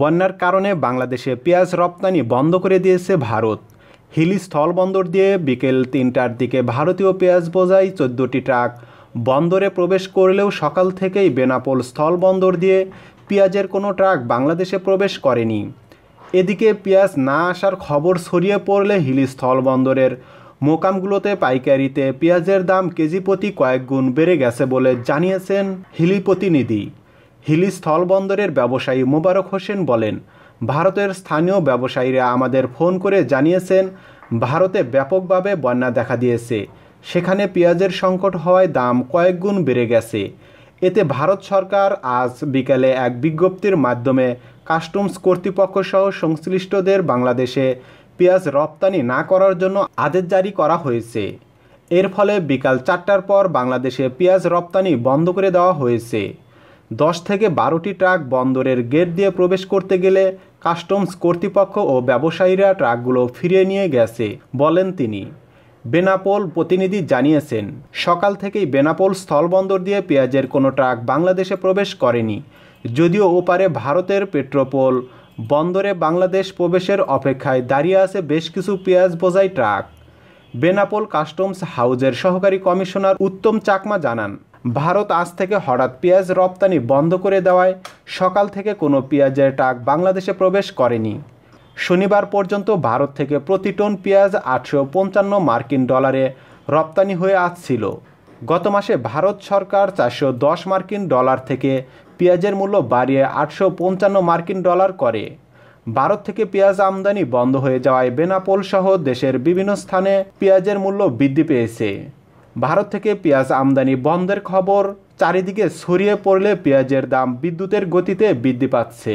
বন্যার কারণে বাংলাদেশে পেঁয়াজ রপ্তানি বন্ধ করে দিয়েছে ভারত হিলি স্থলবন্দর দিয়ে বিকেল তিনটার দিকে ভারতীয় পেঁয়াজ বোঝাই চোদ্দোটি ট্রাক বন্দরে প্রবেশ করলেও সকাল থেকেই বেনাপোল স্থলবন্দর দিয়ে পেঁয়াজের কোনো ট্রাক বাংলাদেশে প্রবেশ করেনি এদিকে পেঁয়াজ না আসার খবর ছড়িয়ে পড়লে হিলি স্থলবন্দরের মোকামগুলোতে পাইকারিতে পেঁয়াজের দাম কেজি প্রতি কয়েক গুণ বেড়ে গেছে বলে জানিয়েছেন হিলি প্রতিনিধি হিলি স্থলবন্দরের ব্যবসায়ী মোবারক হোসেন বলেন ভারতের স্থানীয় ব্যবসায়ীরা আমাদের ফোন করে জানিয়েছেন ভারতে ব্যাপকভাবে বন্যা দেখা দিয়েছে সেখানে পেঁয়াজের সংকট হওয়ায় দাম কয়েক গুণ বেড়ে গেছে এতে ভারত সরকার আজ বিকালে এক বিজ্ঞপ্তির মাধ্যমে কাস্টমস কর্তৃপক্ষসহ সংশ্লিষ্টদের বাংলাদেশে পেঁয়াজ রপ্তানি না করার জন্য আদেশ জারি করা হয়েছে এর ফলে বিকাল চারটার পর বাংলাদেশে পেঁয়াজ রপ্তানি বন্ধ করে দেওয়া হয়েছে দশ থেকে বারোটি ট্রাক বন্দরের গেট দিয়ে প্রবেশ করতে গেলে কাস্টমস কর্তৃপক্ষ ও ব্যবসায়ীরা ট্রাকগুলো ফিরিয়ে নিয়ে গেছে বলেন তিনি বেনাপোল প্রতিনিধি জানিয়েছেন সকাল থেকেই বেনাপোল স্থলবন্দর দিয়ে পেঁয়াজের কোনো ট্রাক বাংলাদেশে প্রবেশ করেনি যদিও ওপারে ভারতের পেট্রোপোল বন্দরে বাংলাদেশ প্রবেশের অপেক্ষায় দাঁড়িয়ে আছে বেশ কিছু পেঁয়াজ বোঝাই ট্রাক বেনাপোল কাস্টমস হাউজের সহকারী কমিশনার উত্তম চাকমা জানান ভারত আজ থেকে হঠাৎ পেঁয়াজ রপ্তানি বন্ধ করে দেওয়ায় সকাল থেকে কোনো পেঁয়াজের টাক বাংলাদেশে প্রবেশ করেনি শনিবার পর্যন্ত ভারত থেকে প্রতি টন পেঁয়াজ আটশো পঞ্চান্ন মার্কিন ডলারে রপ্তানি হয়ে আসছিল গত মাসে ভারত সরকার চারশো দশ মার্কিন ডলার থেকে পেঁয়াজের মূল্য বাড়িয়ে আটশো পঞ্চান্ন মার্কিন ডলার করে ভারত থেকে পেঁয়াজ আমদানি বন্ধ হয়ে যাওয়ায় বেনাপোল সহ দেশের বিভিন্ন স্থানে পেঁয়াজের মূল্য বৃদ্ধি পেয়েছে ভারত থেকে পেঁয়াজ আমদানি বন্ধের খবর চারিদিকে ছড়িয়ে পড়লে পেঁয়াজের দাম বিদ্যুতের গতিতে বৃদ্ধি পাচ্ছে